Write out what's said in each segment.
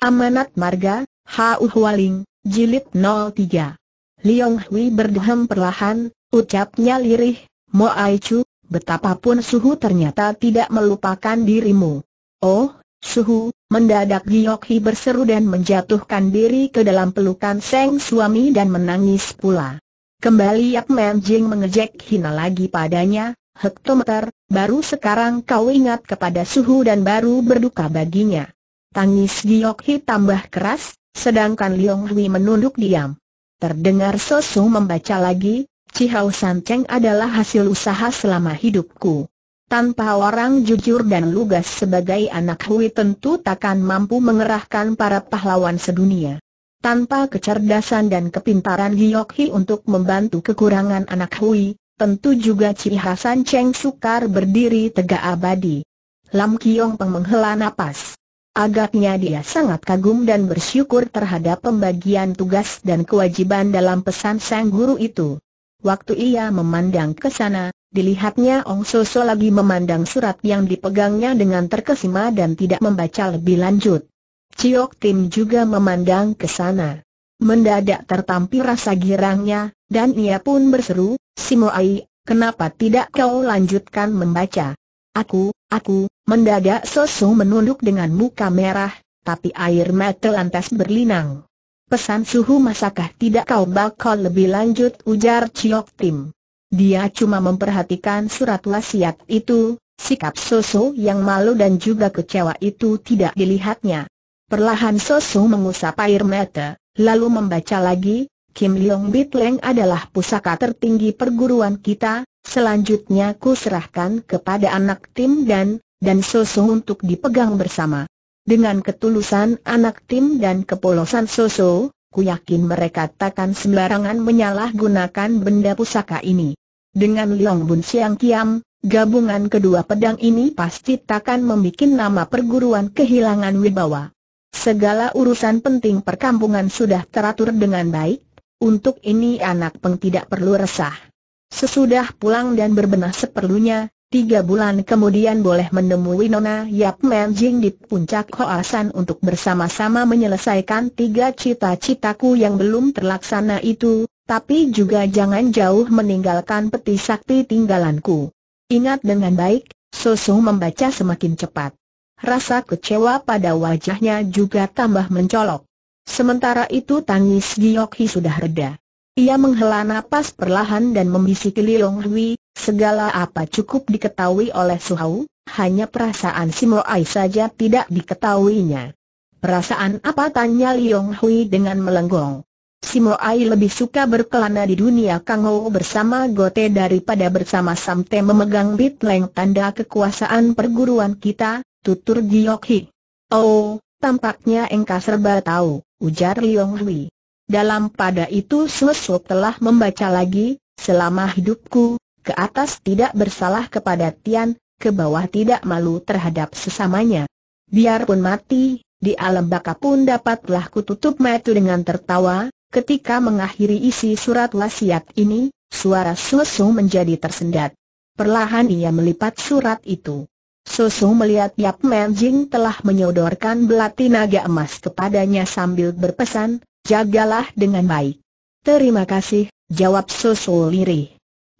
Amanat Marga, Hau Hualing, Jilid 03. Liong Hui berdehem perlahan, ucapnya lirih, Mo Aichu, betapapun suhu ternyata tidak melupakan dirimu. Oh, suhu, mendadak Giyok Hi berseru dan menjatuhkan diri ke dalam pelukan Seng suami dan menangis pula. Kembali Yap Men Jing mengejek hina lagi padanya, hektometer, baru sekarang kau ingat kepada suhu dan baru berduka baginya. Tangis Giok Hi tambah keras, sedangkan Liong Hui menunduk diam. Terdengar Sosu membaca lagi, Cihau San Cheng adalah hasil usaha selama hidupku. Tanpa orang jujur dan lugas sebagai anak Hui tentu takkan mampu mengerahkan para pahlawan sedunia. Tanpa kecerdasan dan kepintaran Giok Hi untuk membantu kekurangan anak Hui, tentu juga Cihau San Cheng sukar berdiri tegak abadi. Lam Kiong Peng menghela napas. Agaknya dia sangat kagum dan bersyukur terhadap pembagian tugas dan kewajiban dalam pesan sang guru itu. Waktu ia memandang ke sana, dilihatnya Ong Soso lagi memandang surat yang dipegangnya dengan terkesima dan tidak membaca lebih lanjut. Ciok Tim juga memandang ke sana. Mendadak tertampil rasa girangnya, dan ia pun berseru, Simoai, kenapa tidak kau lanjutkan membaca? Aku, aku, mendadak Soso menunduk dengan muka merah, tapi air mata lantas berlinang. Pesan suhu masakah tidak kau bakal lebih lanjut ujar Ciok Tim. Dia cuma memperhatikan surat wasiat itu, sikap Soso yang malu dan juga kecewa itu tidak dilihatnya. Perlahan Soso mengusap air mata, lalu membaca lagi, Kim Leong Bit adalah pusaka tertinggi perguruan kita, Selanjutnya ku serahkan kepada anak tim dan, dan Soso untuk dipegang bersama. Dengan ketulusan anak tim dan kepolosan Soso, ku yakin mereka takkan sembarangan menyalahgunakan benda pusaka ini. Dengan Liong Bun Siang Kiam, gabungan kedua pedang ini pasti takkan membuat nama perguruan kehilangan wibawa. Segala urusan penting perkampungan sudah teratur dengan baik, untuk ini anak peng tidak perlu resah. Sesudah pulang dan berbenah seperlunya, tiga bulan kemudian boleh menemui Nona Yap Menjing di puncak Hoasan untuk bersama-sama menyelesaikan tiga cita-citaku yang belum terlaksana itu, tapi juga jangan jauh meninggalkan peti sakti tinggalanku. Ingat dengan baik, Sosu membaca semakin cepat. Rasa kecewa pada wajahnya juga tambah mencolok. Sementara itu tangis Giokhi sudah reda. Ia menghela nafas perlahan dan membisiki Lilong Hui, segala apa cukup diketahui oleh Su Suhau, hanya perasaan Ai saja tidak diketahuinya. Perasaan apa tanya Lilong Hui dengan melenggong. Ai lebih suka berkelana di dunia Kang Ho bersama Gote daripada bersama Samte memegang bit leng tanda kekuasaan perguruan kita, tutur Hi. Oh, tampaknya engkau serba tahu, ujar Lilong Hui. Dalam pada itu Susu telah membaca lagi, selama hidupku, ke atas tidak bersalah kepada Tian, ke bawah tidak malu terhadap sesamanya. Biarpun mati, di alam baka pun dapatlah kututup metu dengan tertawa, ketika mengakhiri isi surat wasiat ini, suara Susu menjadi tersendat. Perlahan ia melipat surat itu. Susu melihat Yap Menjing telah menyodorkan belati naga emas kepadanya sambil berpesan, Jagalah dengan baik. Terima kasih, jawab Soso Liri.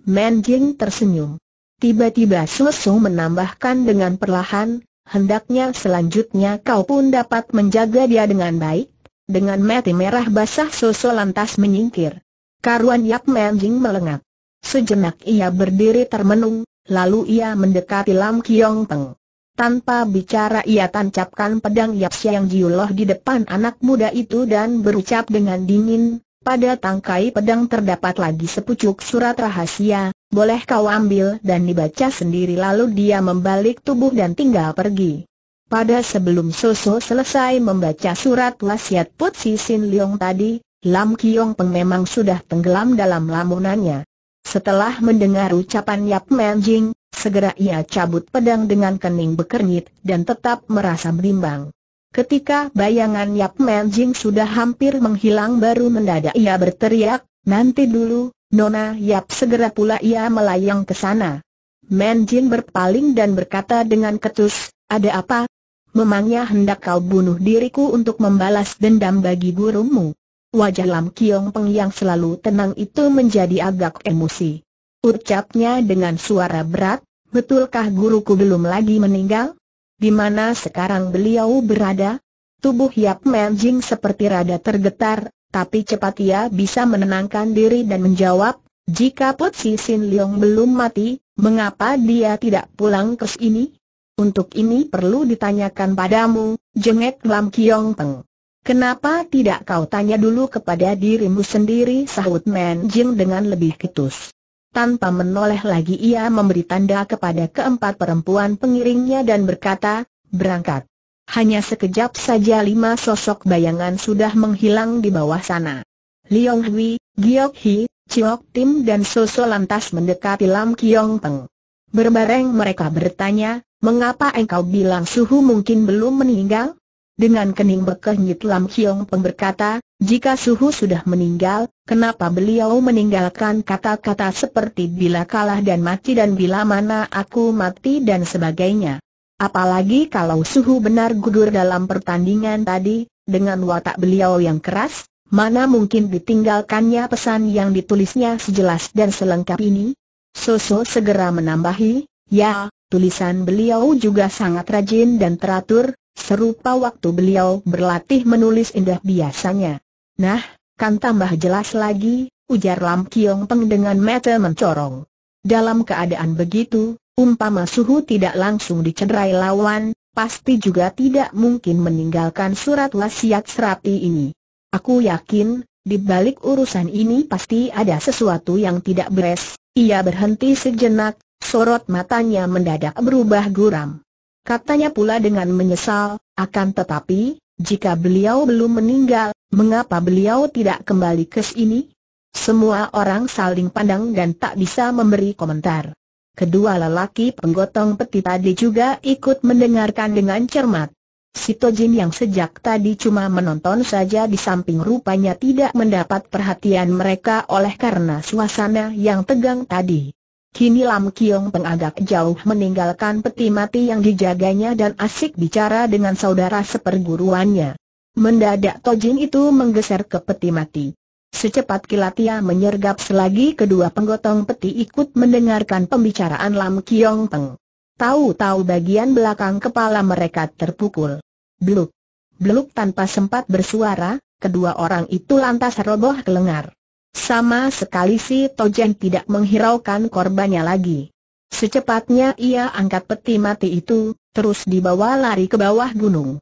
Menjing tersenyum. Tiba-tiba Soso menambahkan dengan perlahan, hendaknya selanjutnya kau pun dapat menjaga dia dengan baik. Dengan mati merah basah Soso lantas menyingkir. Karuan Yap Menjing melengak. Sejenak ia berdiri termenung, lalu ia mendekati Lam Kiong Teng. Tanpa bicara ia tancapkan pedang Yap Siang Jiuloh di depan anak muda itu dan berucap dengan dingin, pada tangkai pedang terdapat lagi sepucuk surat rahasia, boleh kau ambil dan dibaca sendiri lalu dia membalik tubuh dan tinggal pergi. Pada sebelum Soso selesai membaca surat wasiat Put Si Sin Leong tadi, Lam Kiong Peng memang sudah tenggelam dalam lamunannya. Setelah mendengar ucapan Yap Manjing, Segera ia cabut pedang dengan kening bekernyit dan tetap merasa berimbang. Ketika bayangan Yap Men Jing sudah hampir menghilang baru mendadak ia berteriak, nanti dulu, Nona Yap segera pula ia melayang ke sana. Men Jing berpaling dan berkata dengan ketus, ada apa? Memangnya hendak kau bunuh diriku untuk membalas dendam bagi gurumu? Wajah Lam Kiong Peng yang selalu tenang itu menjadi agak emosi. Ucapnya dengan suara berat, Betulkah guruku belum lagi meninggal? Di mana sekarang beliau berada? Tubuh Yap Menjing seperti rada tergetar, tapi cepat ia bisa menenangkan diri dan menjawab, jika Pot Si Sin Leong belum mati, mengapa dia tidak pulang ke sini? Untuk ini perlu ditanyakan padamu, jengek Lam Kiong Peng. Kenapa tidak kau tanya dulu kepada dirimu sendiri sahut Menjing dengan lebih ketus. Tanpa menoleh lagi ia memberi tanda kepada keempat perempuan pengiringnya dan berkata, berangkat. Hanya sekejap saja lima sosok bayangan sudah menghilang di bawah sana. Liong Hui, Giok Hi, Chiok Tim dan Soso lantas mendekati Lam Kiong Peng. Berbareng mereka bertanya, mengapa engkau bilang suhu mungkin belum meninggal? Dengan kening bekehnyit Lam Kiong Peng berkata, jika Suhu sudah meninggal, kenapa beliau meninggalkan kata-kata seperti bila kalah dan mati dan bila mana aku mati dan sebagainya. Apalagi kalau Suhu benar gugur dalam pertandingan tadi, dengan watak beliau yang keras, mana mungkin ditinggalkannya pesan yang ditulisnya sejelas dan selengkap ini? Soso segera menambahi, ya, tulisan beliau juga sangat rajin dan teratur, serupa waktu beliau berlatih menulis indah biasanya. Nah, kan tambah jelas lagi, ujar Lam Kiong Peng dengan mata mencorong. Dalam keadaan begitu, umpama suhu tidak langsung dicederai lawan, pasti juga tidak mungkin meninggalkan surat wasiat serapi ini. Aku yakin, di balik urusan ini pasti ada sesuatu yang tidak beres. Ia berhenti sejenak, sorot matanya mendadak berubah guram. Katanya pula dengan menyesal, akan tetapi, jika beliau belum meninggal, mengapa beliau tidak kembali ke sini? Semua orang saling pandang dan tak bisa memberi komentar. Kedua lelaki penggotong peti tadi juga ikut mendengarkan dengan cermat. Sito Jin yang sejak tadi cuma menonton saja di samping rupanya tidak mendapat perhatian mereka oleh karena suasana yang tegang tadi. Kini Lam Kiong Peng agak jauh meninggalkan peti mati yang dijaganya dan asik bicara dengan saudara seperguruannya. Mendadak Tojin itu menggeser ke peti mati. Secepat kilat ia menyergap selagi kedua penggotong peti ikut mendengarkan pembicaraan Lam Kiong Peng. Tahu-tahu bagian belakang kepala mereka terpukul. Bluk. Bluk tanpa sempat bersuara, kedua orang itu lantas roboh kelengar. Sama sekali si Tojen tidak menghiraukan korbannya lagi. Secepatnya ia angkat peti mati itu, terus dibawa lari ke bawah gunung.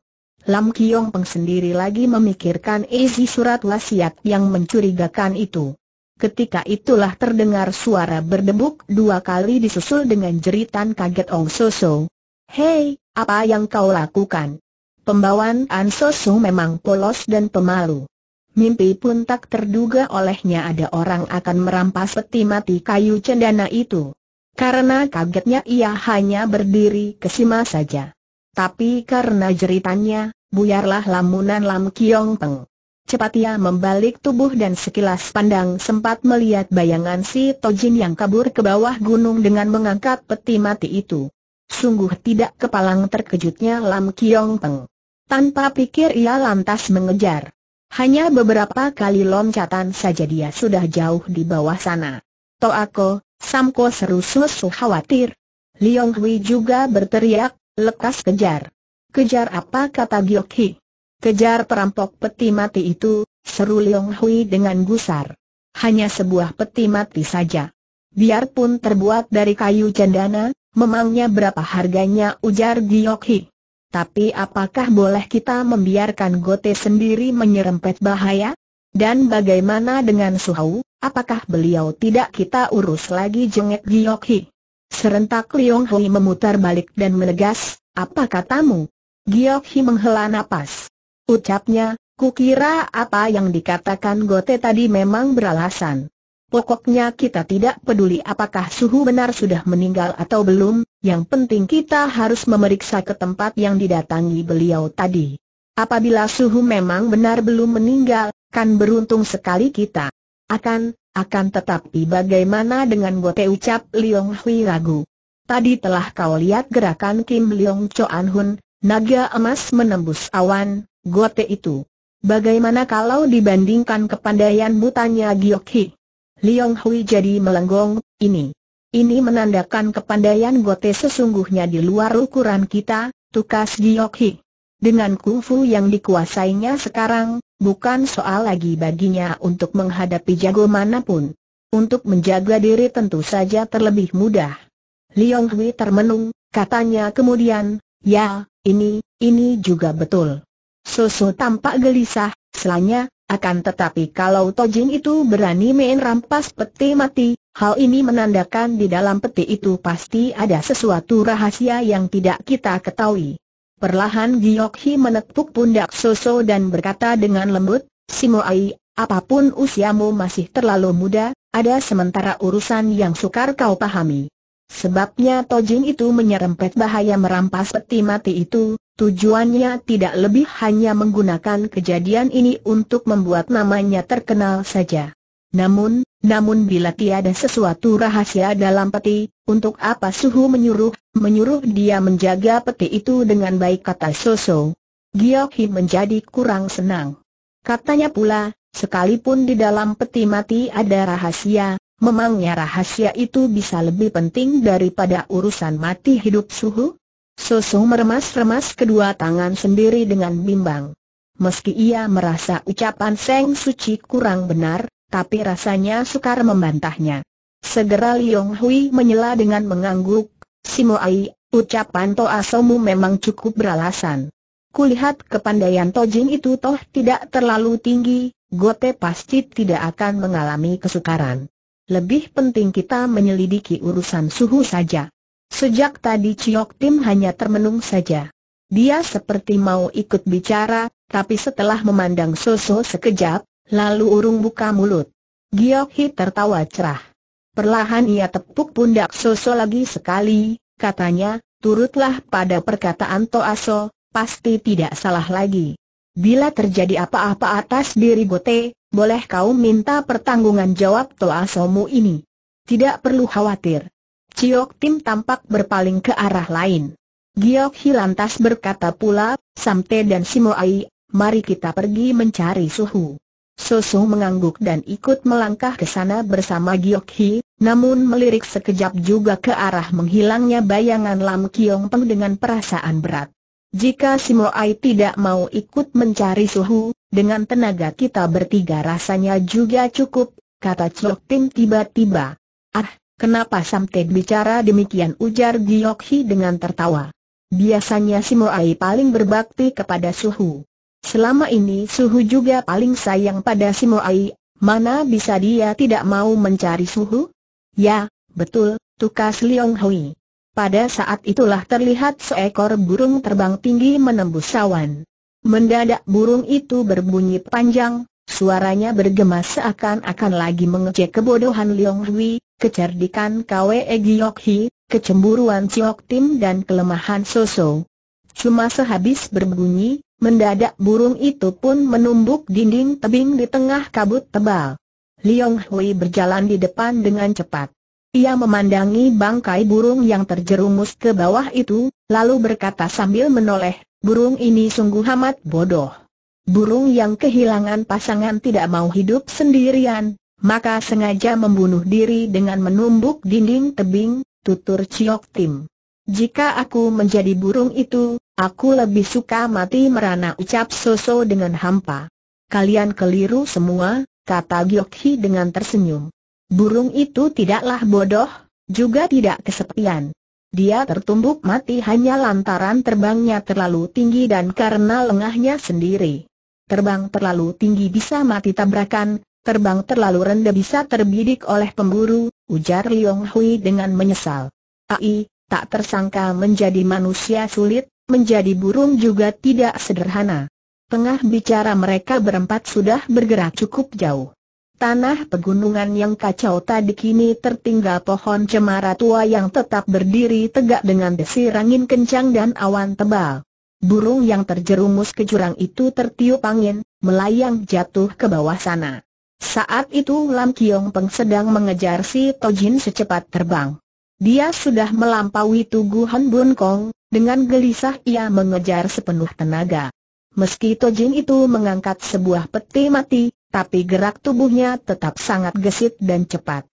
Lam Kiong Peng sendiri lagi memikirkan isi surat wasiat yang mencurigakan itu. Ketika itulah terdengar suara berdebuk dua kali disusul dengan jeritan kaget Ong Soso. Hei, apa yang kau lakukan? Pembawaan An Soso memang polos dan pemalu mimpi pun tak terduga olehnya ada orang akan merampas peti mati kayu cendana itu. Karena kagetnya ia hanya berdiri kesima saja. Tapi karena jeritannya, buyarlah lamunan Lam Kiong Peng. Cepat ia membalik tubuh dan sekilas pandang sempat melihat bayangan si Tojin yang kabur ke bawah gunung dengan mengangkat peti mati itu. Sungguh tidak kepalang terkejutnya Lam Kiong Peng. Tanpa pikir ia lantas mengejar. Hanya beberapa kali loncatan saja dia sudah jauh di bawah sana. aku, Samko seru susu khawatir. Liong Hui juga berteriak, lekas kejar. Kejar apa kata Giok Hi? Kejar perampok peti mati itu, seru Liong Hui dengan gusar. Hanya sebuah peti mati saja. Biarpun terbuat dari kayu cendana, memangnya berapa harganya ujar Giok Hi. Tapi apakah boleh kita membiarkan Gote sendiri menyerempet bahaya? Dan bagaimana dengan Suhau, apakah beliau tidak kita urus lagi jengek Giyok Hi? Serentak Liong Hui memutar balik dan menegas, apa katamu? Giyok Hi menghela nafas. Ucapnya, kukira apa yang dikatakan Gote tadi memang beralasan. Pokoknya kita tidak peduli apakah suhu benar sudah meninggal atau belum, yang penting kita harus memeriksa ke tempat yang didatangi beliau tadi. Apabila suhu memang benar belum meninggal, kan beruntung sekali kita. Akan, akan tetapi bagaimana dengan gote ucap Liong Hui ragu. Tadi telah kau lihat gerakan Kim Liong Choan Hun, naga emas menembus awan, gote itu. Bagaimana kalau dibandingkan kepandaian mutanya Giok Hik? Liong Hui jadi melenggong, ini. Ini menandakan kepandaian Gote sesungguhnya di luar ukuran kita, tukas Giyok Hi. Dengan kungfu yang dikuasainya sekarang, bukan soal lagi baginya untuk menghadapi jago manapun. Untuk menjaga diri tentu saja terlebih mudah. Liong Hui termenung, katanya kemudian, ya, ini, ini juga betul. Soso tampak gelisah, selanya, akan tetapi kalau Tojin itu berani main rampas peti mati, hal ini menandakan di dalam peti itu pasti ada sesuatu rahasia yang tidak kita ketahui. Perlahan Giok Hi menepuk pundak Soso dan berkata dengan lembut, Simoai, apapun usiamu masih terlalu muda, ada sementara urusan yang sukar kau pahami. Sebabnya Tojin itu menyerempet bahaya merampas peti mati itu, Tujuannya tidak lebih hanya menggunakan kejadian ini untuk membuat namanya terkenal saja. Namun, namun bila tiada sesuatu rahasia dalam peti, untuk apa Suhu menyuruh, menyuruh dia menjaga peti itu dengan baik kata Soso. Giyoki menjadi kurang senang. Katanya pula, sekalipun di dalam peti mati ada rahasia, memangnya rahasia itu bisa lebih penting daripada urusan mati hidup Suhu? Susu meremas-remas kedua tangan sendiri dengan bimbang. Meski ia merasa ucapan Seng Suci kurang benar, tapi rasanya sukar membantahnya. Segera Liong Hui menyela dengan mengangguk, Simo Ai, ucapan Toa Somu memang cukup beralasan. Kulihat kepandaian Tojin itu toh tidak terlalu tinggi, Gote pasti tidak akan mengalami kesukaran. Lebih penting kita menyelidiki urusan suhu saja. Sejak tadi Ciok Tim hanya termenung saja. Dia seperti mau ikut bicara, tapi setelah memandang Soso sekejap, lalu urung buka mulut. Giok Hi tertawa cerah. Perlahan ia tepuk pundak Soso lagi sekali, katanya, turutlah pada perkataan Toaso, pasti tidak salah lagi. Bila terjadi apa-apa atas diri Gote, boleh kau minta pertanggungan jawab Toasomu ini. Tidak perlu khawatir. Ciok Tim tampak berpaling ke arah lain. Giok Hi lantas berkata pula, Samte dan Simoai, mari kita pergi mencari Suhu. Susu mengangguk dan ikut melangkah ke sana bersama Giok Hi, namun melirik sekejap juga ke arah menghilangnya bayangan Lam Kiong Peng dengan perasaan berat. Jika Simoai tidak mau ikut mencari Suhu, dengan tenaga kita bertiga rasanya juga cukup, kata Ciok Tim tiba-tiba. Ah, Kenapa Samte bicara demikian ujar Hi dengan tertawa. Biasanya si Moai paling berbakti kepada Suhu. Selama ini Suhu juga paling sayang pada si Moai, mana bisa dia tidak mau mencari Suhu? Ya, betul, tukas Liong Hui. Pada saat itulah terlihat seekor burung terbang tinggi menembus sawan. Mendadak burung itu berbunyi panjang, suaranya bergema seakan-akan lagi mengecek kebodohan Liong Hui, kecerdikan Kwe Hi, kecemburuan Chiok Tim dan kelemahan Soso. Cuma sehabis berbunyi, mendadak burung itu pun menumbuk dinding tebing di tengah kabut tebal. Liong Hui berjalan di depan dengan cepat. Ia memandangi bangkai burung yang terjerumus ke bawah itu, lalu berkata sambil menoleh, burung ini sungguh amat bodoh. Burung yang kehilangan pasangan tidak mau hidup sendirian, maka sengaja membunuh diri dengan menumbuk dinding tebing, tutur Ciok Tim. Jika aku menjadi burung itu, aku lebih suka mati merana ucap Soso dengan hampa. Kalian keliru semua, kata Gyokhi dengan tersenyum. Burung itu tidaklah bodoh, juga tidak kesepian. Dia tertumbuk mati hanya lantaran terbangnya terlalu tinggi dan karena lengahnya sendiri. Terbang terlalu tinggi bisa mati tabrakan, terbang terlalu rendah bisa terbidik oleh pemburu, ujar Liong Hui dengan menyesal. Ai, tak tersangka menjadi manusia sulit, menjadi burung juga tidak sederhana. Tengah bicara mereka berempat sudah bergerak cukup jauh. Tanah pegunungan yang kacau tadi kini tertinggal pohon cemara tua yang tetap berdiri tegak dengan desir angin kencang dan awan tebal. Burung yang terjerumus ke jurang itu tertiup angin, melayang jatuh ke bawah sana. Saat itu Lam Kiong Peng sedang mengejar si Tojin secepat terbang. Dia sudah melampaui tugu Han Bun Kong, dengan gelisah ia mengejar sepenuh tenaga. Meski Tojin itu mengangkat sebuah peti mati, tapi gerak tubuhnya tetap sangat gesit dan cepat.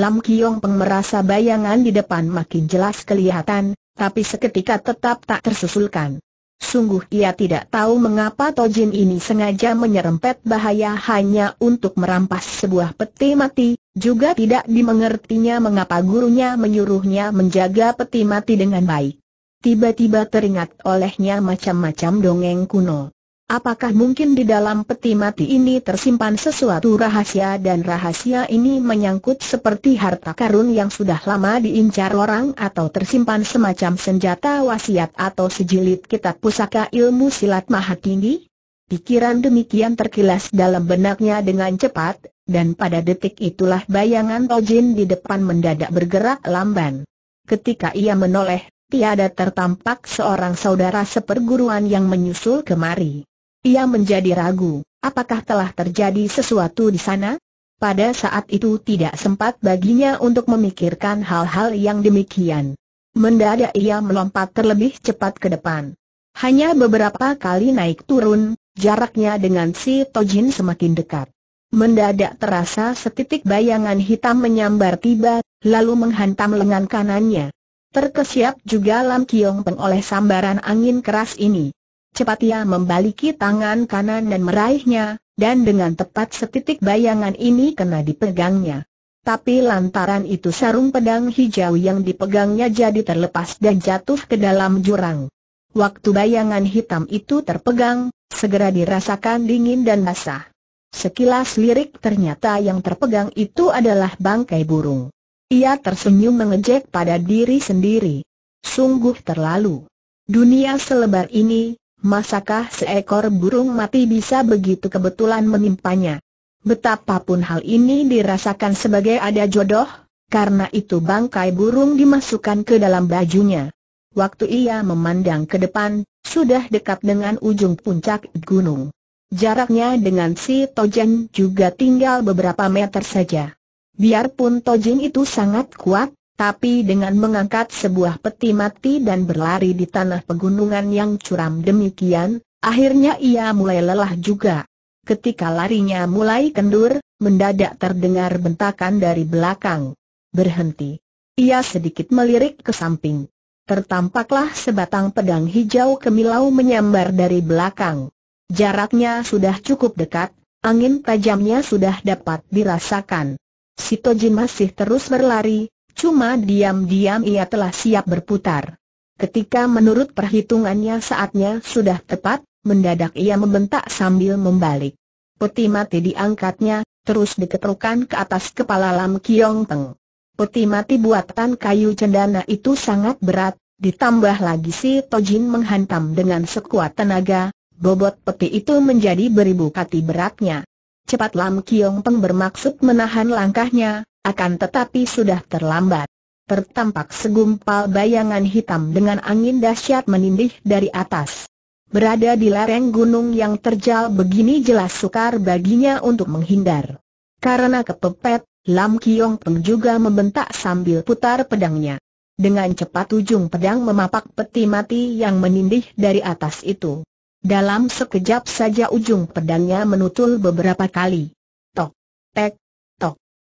Lam Kiong Peng merasa bayangan di depan makin jelas kelihatan, tapi seketika tetap tak tersusulkan. Sungguh ia tidak tahu mengapa Tojin ini sengaja menyerempet bahaya hanya untuk merampas sebuah peti mati, juga tidak dimengertinya mengapa gurunya menyuruhnya menjaga peti mati dengan baik. Tiba-tiba teringat olehnya macam-macam dongeng kuno. Apakah mungkin di dalam peti mati ini tersimpan sesuatu rahasia dan rahasia ini menyangkut seperti harta karun yang sudah lama diincar orang atau tersimpan semacam senjata wasiat atau sejilid kitab pusaka ilmu silat maha tinggi? Pikiran demikian terkilas dalam benaknya dengan cepat, dan pada detik itulah bayangan Tojin di depan mendadak bergerak lamban. Ketika ia menoleh, tiada tertampak seorang saudara seperguruan yang menyusul kemari. Ia menjadi ragu, apakah telah terjadi sesuatu di sana? Pada saat itu tidak sempat baginya untuk memikirkan hal-hal yang demikian. Mendadak ia melompat terlebih cepat ke depan. Hanya beberapa kali naik turun, jaraknya dengan si Tojin semakin dekat. Mendadak terasa setitik bayangan hitam menyambar tiba, lalu menghantam lengan kanannya. Terkesiap juga Lam Kiong Peng oleh sambaran angin keras ini. Cepat ia membaliki tangan kanan dan meraihnya, dan dengan tepat setitik bayangan ini kena dipegangnya. Tapi lantaran itu sarung pedang hijau yang dipegangnya jadi terlepas dan jatuh ke dalam jurang. Waktu bayangan hitam itu terpegang, segera dirasakan dingin dan basah. Sekilas lirik ternyata yang terpegang itu adalah bangkai burung. Ia tersenyum mengejek pada diri sendiri. Sungguh terlalu. Dunia selebar ini, Masakah seekor burung mati bisa begitu kebetulan menimpanya? Betapapun hal ini dirasakan sebagai ada jodoh, karena itu bangkai burung dimasukkan ke dalam bajunya. Waktu ia memandang ke depan, sudah dekat dengan ujung puncak gunung. Jaraknya dengan si Tojin juga tinggal beberapa meter saja. Biarpun Tojin itu sangat kuat, tapi dengan mengangkat sebuah peti mati dan berlari di tanah pegunungan yang curam demikian, akhirnya ia mulai lelah juga. Ketika larinya mulai kendur, mendadak terdengar bentakan dari belakang. Berhenti. Ia sedikit melirik ke samping. Tertampaklah sebatang pedang hijau kemilau menyambar dari belakang. Jaraknya sudah cukup dekat, angin tajamnya sudah dapat dirasakan. Sitojin masih terus berlari, Cuma diam-diam ia telah siap berputar. Ketika menurut perhitungannya saatnya sudah tepat, mendadak ia membentak sambil membalik. Peti mati diangkatnya, terus diketerukan ke atas kepala Lam Kiong Teng. Peti mati buatan kayu cendana itu sangat berat, ditambah lagi si Tojin menghantam dengan sekuat tenaga, bobot peti itu menjadi beribu kati beratnya. Cepat Lam Kiong Peng bermaksud menahan langkahnya, akan tetapi sudah terlambat. Tertampak segumpal bayangan hitam dengan angin dahsyat menindih dari atas. Berada di lereng gunung yang terjal begini jelas sukar baginya untuk menghindar. Karena kepepet, Lam Kiong Peng juga membentak sambil putar pedangnya. Dengan cepat ujung pedang memapak peti mati yang menindih dari atas itu. Dalam sekejap saja ujung pedangnya menutul beberapa kali. Tok, tek,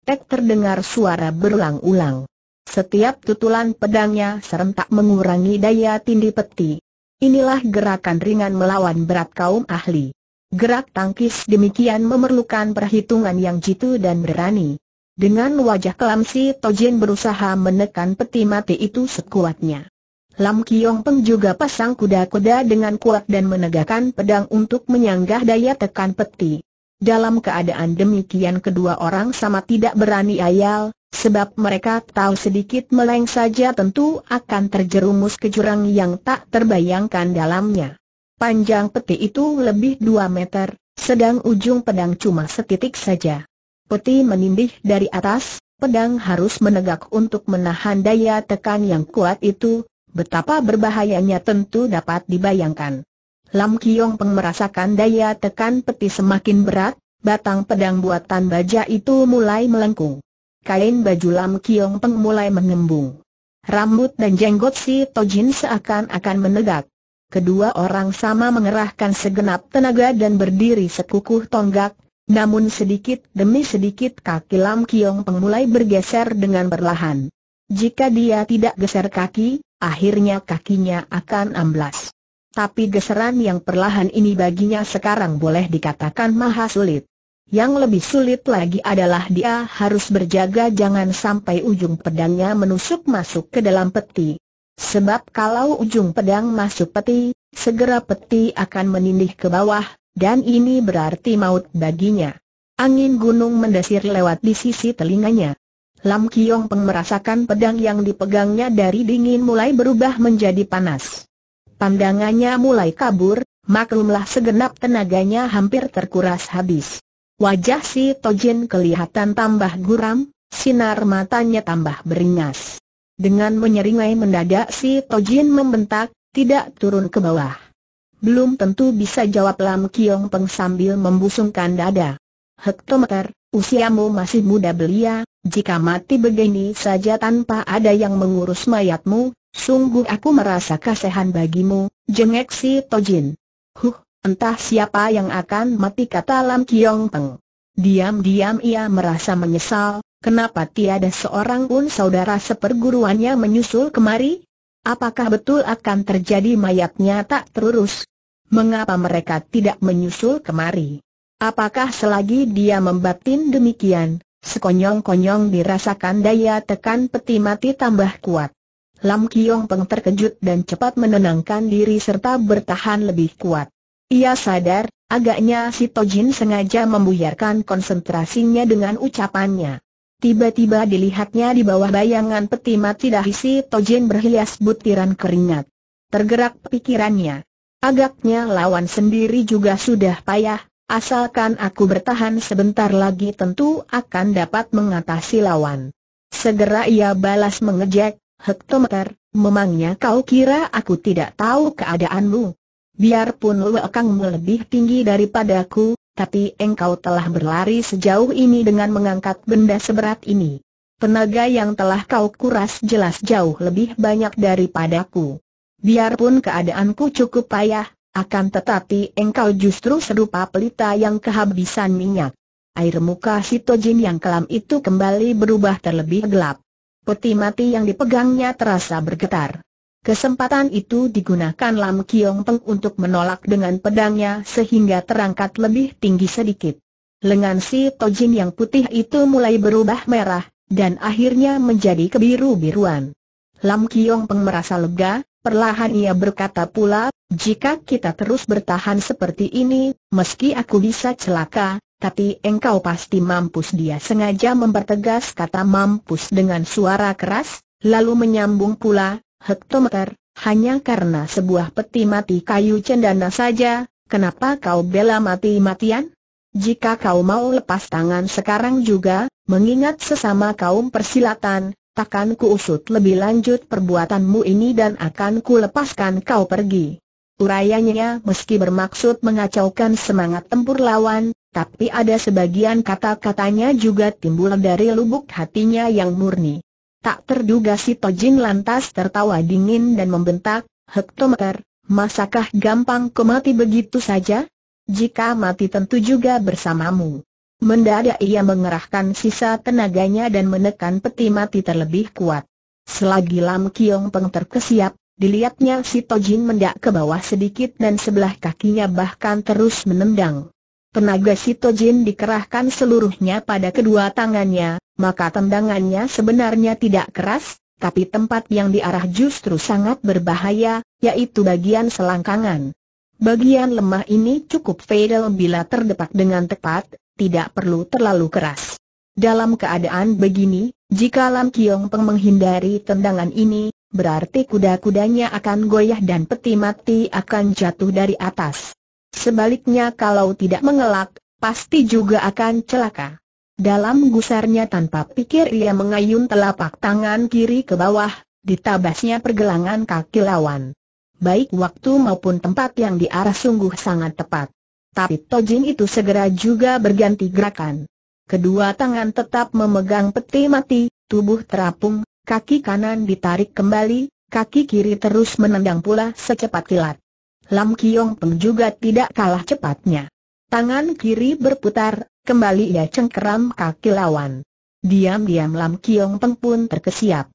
tek terdengar suara berulang-ulang. Setiap tutulan pedangnya serentak mengurangi daya tindi peti. Inilah gerakan ringan melawan berat kaum ahli. Gerak tangkis demikian memerlukan perhitungan yang jitu dan berani. Dengan wajah kelam si Tojin berusaha menekan peti mati itu sekuatnya. Lam Kiong Peng juga pasang kuda-kuda dengan kuat dan menegakkan pedang untuk menyanggah daya tekan peti. Dalam keadaan demikian kedua orang sama tidak berani ayal, sebab mereka tahu sedikit meleng saja tentu akan terjerumus ke jurang yang tak terbayangkan dalamnya. Panjang peti itu lebih dua meter, sedang ujung pedang cuma setitik saja. Peti menindih dari atas, pedang harus menegak untuk menahan daya tekan yang kuat itu, betapa berbahayanya tentu dapat dibayangkan. Lam Kiong Peng merasakan daya tekan peti semakin berat, batang pedang buatan baja itu mulai melengkung. Kain baju Lam Kiong Peng mulai mengembung. Rambut dan jenggot si Tojin seakan-akan menegak. Kedua orang sama mengerahkan segenap tenaga dan berdiri sekukuh tonggak, namun sedikit demi sedikit kaki Lam Kiong Peng mulai bergeser dengan perlahan. Jika dia tidak geser kaki, akhirnya kakinya akan amblas. Tapi geseran yang perlahan ini baginya sekarang boleh dikatakan maha sulit. Yang lebih sulit lagi adalah dia harus berjaga jangan sampai ujung pedangnya menusuk masuk ke dalam peti. Sebab kalau ujung pedang masuk peti, segera peti akan menindih ke bawah, dan ini berarti maut baginya. Angin gunung mendesir lewat di sisi telinganya. Lam Kiong Peng merasakan pedang yang dipegangnya dari dingin mulai berubah menjadi panas pandangannya mulai kabur, maklumlah segenap tenaganya hampir terkuras habis. Wajah si Tojin kelihatan tambah guram, sinar matanya tambah beringas. Dengan menyeringai mendadak si Tojin membentak, tidak turun ke bawah. Belum tentu bisa jawab Lam Kiong Peng sambil membusungkan dada. Hektometer, usiamu masih muda belia, jika mati begini saja tanpa ada yang mengurus mayatmu, Sungguh aku merasa kasihan bagimu, jengek si Tojin. Huh, entah siapa yang akan mati kata Lam Kiong Peng. Diam-diam ia merasa menyesal, kenapa tiada seorang pun saudara seperguruannya menyusul kemari? Apakah betul akan terjadi mayatnya tak terurus? Mengapa mereka tidak menyusul kemari? Apakah selagi dia membatin demikian, sekonyong-konyong dirasakan daya tekan peti mati tambah kuat? Lam Kiong Peng terkejut dan cepat menenangkan diri serta bertahan lebih kuat. Ia sadar, agaknya si Tojin sengaja membuyarkan konsentrasinya dengan ucapannya. Tiba-tiba dilihatnya di bawah bayangan peti mati dahi si Tojin berhias butiran keringat. Tergerak pikirannya. Agaknya lawan sendiri juga sudah payah, Asalkan aku bertahan sebentar lagi tentu akan dapat mengatasi lawan. Segera ia balas mengejek, Hektometer, memangnya kau kira aku tidak tahu keadaanmu? Biarpun Luekangmu lebih tinggi daripadaku, tapi engkau telah berlari sejauh ini dengan mengangkat benda seberat ini. Tenaga yang telah kau kuras jelas jauh lebih banyak daripadaku. Biarpun keadaanku cukup payah, akan tetapi engkau justru serupa pelita yang kehabisan minyak. Air muka sitojin yang kelam itu kembali berubah terlebih gelap peti mati yang dipegangnya terasa bergetar. Kesempatan itu digunakan Lam Kiong Peng untuk menolak dengan pedangnya sehingga terangkat lebih tinggi sedikit. Lengan si Tojin yang putih itu mulai berubah merah, dan akhirnya menjadi kebiru-biruan. Lam Kiong Peng merasa lega, perlahan ia berkata pula, jika kita terus bertahan seperti ini, meski aku bisa celaka, tapi engkau pasti mampus dia sengaja mempertegas kata mampus dengan suara keras, lalu menyambung pula, hektometer, hanya karena sebuah peti mati kayu cendana saja, kenapa kau bela mati-matian? Jika kau mau lepas tangan sekarang juga, mengingat sesama kaum persilatan, takkan usut lebih lanjut perbuatanmu ini dan akan kulepaskan kau pergi. Urayanya meski bermaksud mengacaukan semangat tempur lawan, tapi ada sebagian kata-katanya juga timbul dari lubuk hatinya yang murni. Tak terduga si Tojin lantas tertawa dingin dan membentak, Hektometer, masakah gampang kau mati begitu saja? Jika mati tentu juga bersamamu. Mendadak ia mengerahkan sisa tenaganya dan menekan peti mati terlebih kuat. Selagi Lam Kiong Peng terkesiap, dilihatnya si Tojin mendak ke bawah sedikit dan sebelah kakinya bahkan terus menendang. Tenaga Sitojin dikerahkan seluruhnya pada kedua tangannya, maka tendangannya sebenarnya tidak keras, tapi tempat yang diarah justru sangat berbahaya, yaitu bagian selangkangan. Bagian lemah ini cukup fatal bila terdepak dengan tepat, tidak perlu terlalu keras. Dalam keadaan begini, jika Lam Kiong Peng menghindari tendangan ini, berarti kuda-kudanya akan goyah dan peti mati akan jatuh dari atas. Sebaliknya kalau tidak mengelak, pasti juga akan celaka. Dalam gusarnya tanpa pikir ia mengayun telapak tangan kiri ke bawah, ditabasnya pergelangan kaki lawan. Baik waktu maupun tempat yang diarah sungguh sangat tepat. Tapi Tojin itu segera juga berganti gerakan. Kedua tangan tetap memegang peti mati, tubuh terapung, kaki kanan ditarik kembali, kaki kiri terus menendang pula secepat kilat. Lam Kiong Peng juga tidak kalah cepatnya. Tangan kiri berputar, kembali ia cengkeram kaki lawan. Diam-diam Lam Kiong Peng pun terkesiap.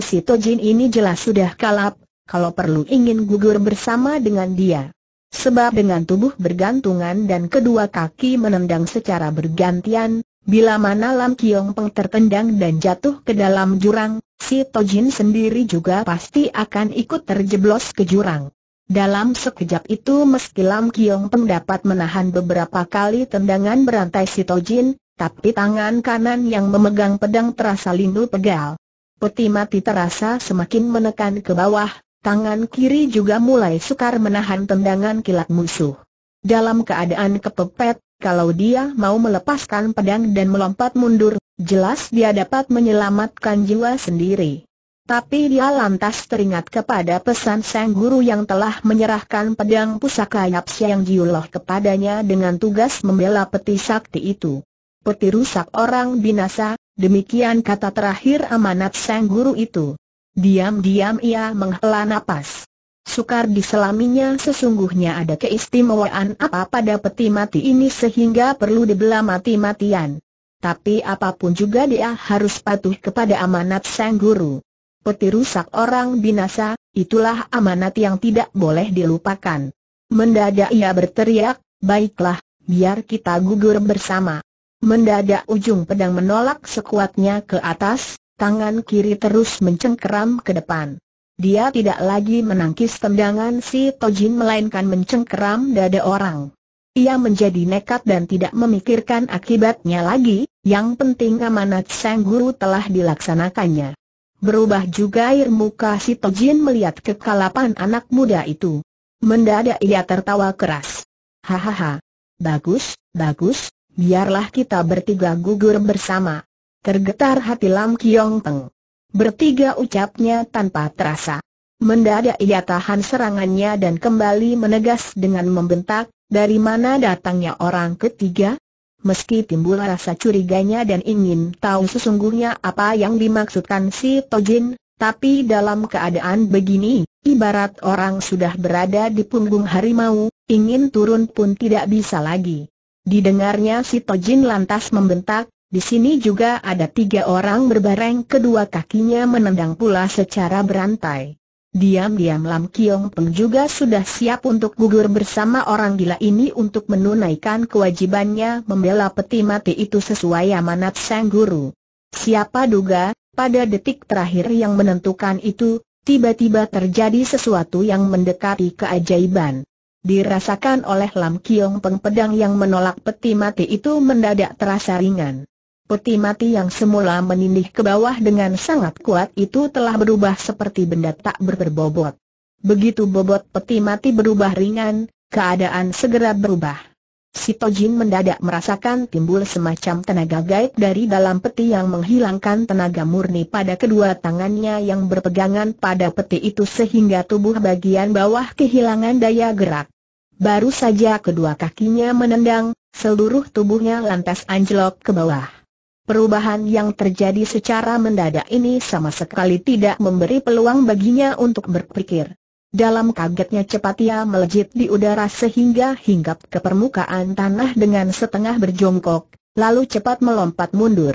si Tojin ini jelas sudah kalap, kalau perlu ingin gugur bersama dengan dia. Sebab dengan tubuh bergantungan dan kedua kaki menendang secara bergantian, bila mana Lam Kiong Peng tertendang dan jatuh ke dalam jurang, si Tojin sendiri juga pasti akan ikut terjeblos ke jurang. Dalam sekejap itu meski Lam Kiong Peng dapat menahan beberapa kali tendangan berantai si Tojin, tapi tangan kanan yang memegang pedang terasa lindu pegal. Peti mati terasa semakin menekan ke bawah, tangan kiri juga mulai sukar menahan tendangan kilat musuh. Dalam keadaan kepepet, kalau dia mau melepaskan pedang dan melompat mundur, jelas dia dapat menyelamatkan jiwa sendiri. Tapi dia lantas teringat kepada pesan Sang Guru yang telah menyerahkan pedang pusaka Yap Siang Jiuloh kepadanya dengan tugas membela peti sakti itu. Peti rusak orang binasa, demikian kata terakhir amanat Sang Guru itu. Diam-diam ia menghela nafas. Sukar diselaminya sesungguhnya ada keistimewaan apa pada peti mati ini sehingga perlu dibela mati-matian. Tapi apapun juga dia harus patuh kepada amanat Sang Guru peti rusak orang binasa, itulah amanat yang tidak boleh dilupakan. Mendadak ia berteriak, baiklah, biar kita gugur bersama. Mendadak ujung pedang menolak sekuatnya ke atas, tangan kiri terus mencengkeram ke depan. Dia tidak lagi menangkis tendangan si Tojin melainkan mencengkeram dada orang. Ia menjadi nekat dan tidak memikirkan akibatnya lagi, yang penting amanat sang guru telah dilaksanakannya. Berubah juga air muka si Tojin melihat kekalapan anak muda itu. Mendadak ia tertawa keras. Hahaha. Bagus, bagus, biarlah kita bertiga gugur bersama. Tergetar hati Lam Kiong Teng. Bertiga ucapnya tanpa terasa. Mendadak ia tahan serangannya dan kembali menegas dengan membentak, dari mana datangnya orang ketiga? meski timbul rasa curiganya dan ingin tahu sesungguhnya apa yang dimaksudkan si Tojin, tapi dalam keadaan begini, ibarat orang sudah berada di punggung harimau, ingin turun pun tidak bisa lagi. Didengarnya si Tojin lantas membentak, di sini juga ada tiga orang berbareng kedua kakinya menendang pula secara berantai. Diam-diam Lam Kiong Peng juga sudah siap untuk gugur bersama orang gila ini untuk menunaikan kewajibannya membela peti mati itu sesuai amanat sang guru. Siapa duga, pada detik terakhir yang menentukan itu, tiba-tiba terjadi sesuatu yang mendekati keajaiban. Dirasakan oleh Lam Kiong Peng pedang yang menolak peti mati itu mendadak terasa ringan. Peti mati yang semula menindih ke bawah dengan sangat kuat itu telah berubah seperti benda tak berbobot. Begitu bobot peti mati berubah ringan, keadaan segera berubah. Si Tojin mendadak merasakan timbul semacam tenaga gaib dari dalam peti yang menghilangkan tenaga murni pada kedua tangannya yang berpegangan pada peti itu sehingga tubuh bagian bawah kehilangan daya gerak. Baru saja kedua kakinya menendang, seluruh tubuhnya lantas anjlok ke bawah. Perubahan yang terjadi secara mendadak ini sama sekali tidak memberi peluang baginya untuk berpikir. Dalam kagetnya cepat ia melejit di udara sehingga hinggap ke permukaan tanah dengan setengah berjongkok, lalu cepat melompat mundur.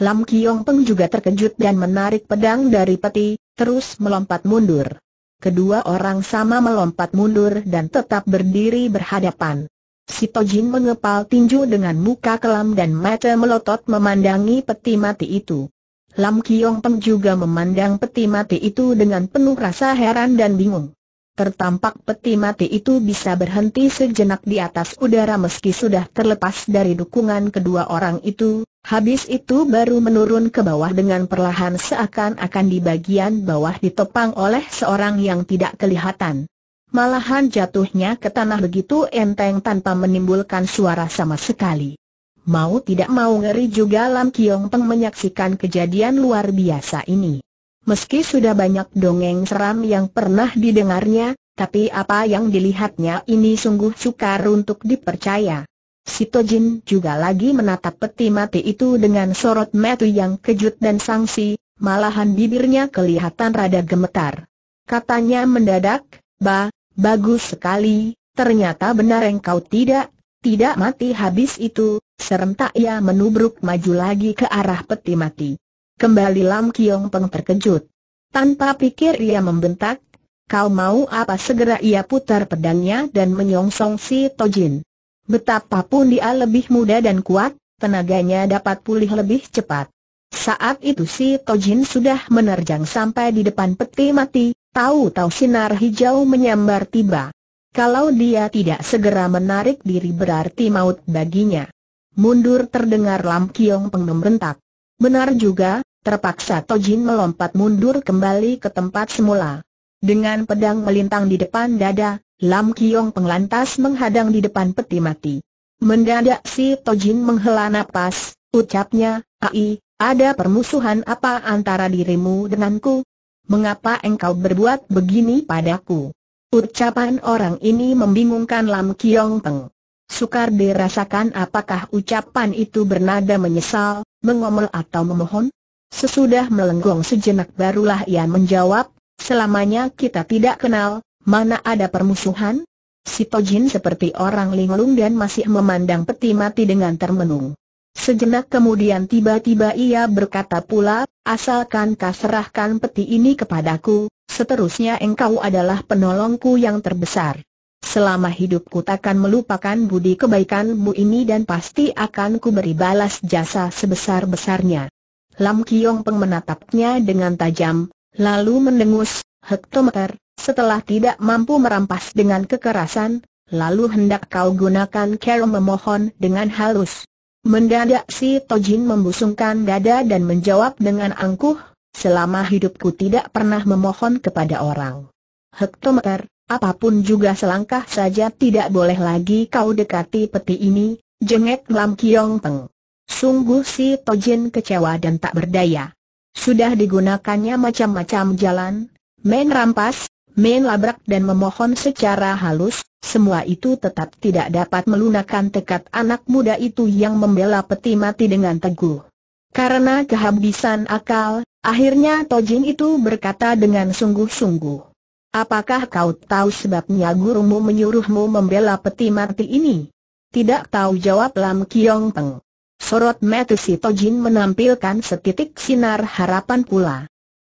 Lam Kiong Peng juga terkejut dan menarik pedang dari peti, terus melompat mundur. Kedua orang sama melompat mundur dan tetap berdiri berhadapan. Si Tojin mengepal tinju dengan muka kelam dan mata melotot memandangi peti mati itu. Lam Kiong Peng juga memandang peti mati itu dengan penuh rasa heran dan bingung. Tertampak peti mati itu bisa berhenti sejenak di atas udara meski sudah terlepas dari dukungan kedua orang itu, habis itu baru menurun ke bawah dengan perlahan seakan-akan di bagian bawah ditopang oleh seorang yang tidak kelihatan. Malahan jatuhnya ke tanah begitu enteng tanpa menimbulkan suara sama sekali. Mau tidak mau ngeri juga Lam Kiong Peng menyaksikan kejadian luar biasa ini. Meski sudah banyak dongeng seram yang pernah didengarnya, tapi apa yang dilihatnya ini sungguh sukar untuk dipercaya. Sito Jin juga lagi menatap peti mati itu dengan sorot mata yang kejut dan sangsi, malahan bibirnya kelihatan rada gemetar. Katanya mendadak, Ba, Bagus sekali, ternyata benar engkau tidak, tidak mati habis itu, serentak ia menubruk maju lagi ke arah peti mati. Kembali Lam Kiong Peng terkejut. Tanpa pikir ia membentak, kau mau apa segera ia putar pedangnya dan menyongsong si Tojin. Betapapun dia lebih muda dan kuat, tenaganya dapat pulih lebih cepat. Saat itu si Tojin sudah menerjang sampai di depan peti mati, Tahu-tahu sinar hijau menyambar tiba. Kalau dia tidak segera menarik diri berarti maut baginya. Mundur terdengar Lam Kiong Peng membentak. Benar juga, terpaksa Tojin melompat mundur kembali ke tempat semula. Dengan pedang melintang di depan dada, Lam Kiong Peng lantas menghadang di depan peti mati. Mendadak si Tojin menghela napas, ucapnya, Ai, ada permusuhan apa antara dirimu denganku? mengapa engkau berbuat begini padaku? Ucapan orang ini membingungkan Lam Kiong Teng. Sukar dirasakan apakah ucapan itu bernada menyesal, mengomel atau memohon? Sesudah melenggong sejenak barulah ia menjawab, selamanya kita tidak kenal, mana ada permusuhan? Si Tojin seperti orang linglung dan masih memandang peti mati dengan termenung. Sejenak kemudian tiba-tiba ia berkata pula, asalkan kau serahkan peti ini kepadaku, seterusnya engkau adalah penolongku yang terbesar. Selama hidupku takkan melupakan budi kebaikanmu ini dan pasti akan ku beri balas jasa sebesar-besarnya. Lam Kiong Peng menatapnya dengan tajam, lalu mendengus, hektometer, setelah tidak mampu merampas dengan kekerasan, lalu hendak kau gunakan cara memohon dengan halus. Mendadak si Tojin membusungkan dada dan menjawab dengan angkuh, selama hidupku tidak pernah memohon kepada orang. Hektometer, apapun juga selangkah saja tidak boleh lagi kau dekati peti ini, jengek Lam Kiong Peng. Sungguh si Tojin kecewa dan tak berdaya. Sudah digunakannya macam-macam jalan, main rampas, labrak dan memohon secara halus, semua itu tetap tidak dapat melunakkan tekad anak muda itu yang membela peti mati dengan teguh. Karena kehabisan akal, akhirnya Tojin itu berkata dengan sungguh-sungguh. Apakah kau tahu sebabnya gurumu menyuruhmu membela peti mati ini? Tidak tahu jawab Lam Kiong Peng. Sorot mata si Tojin menampilkan setitik sinar harapan pula.